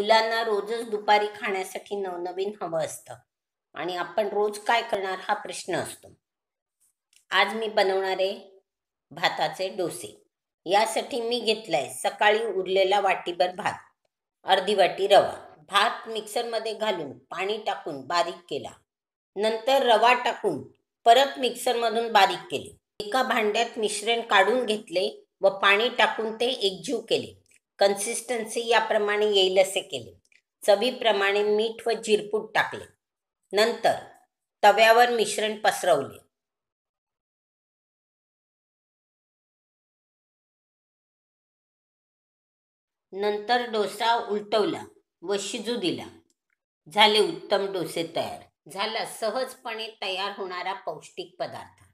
मुलांना रोजच दुपारी खाण्यासाठी नवनवीन हवं असतं आणि आपण रोज काय करणार हा प्रश्न असतो आज मी बनवणारे भाताचे डोसे यासाठी मी घेतलाय सकाळी उरलेला वाटीभर भात अर्धी वाटी रवा भात मिक्सरमध्ये घालून पाणी टाकून बारीक केला नंतर रवा टाकून परत मिक्सरमधून बारीक केले एका भांड्यात मिश्रण काढून घेतले व पाणी टाकून ते एकजीव केले कन्सिस्टन्सी याप्रमाणे येईल असे केले चवीप्रमाणे मीठ व जिरपूट टाकले नंतर तव्यावर मिश्रण पसरवले नंतर डोसा उलटवला व शिजू दिला झाले उत्तम डोसे तयार झाला सहजपणे तयार होणारा पौष्टिक पदार्थ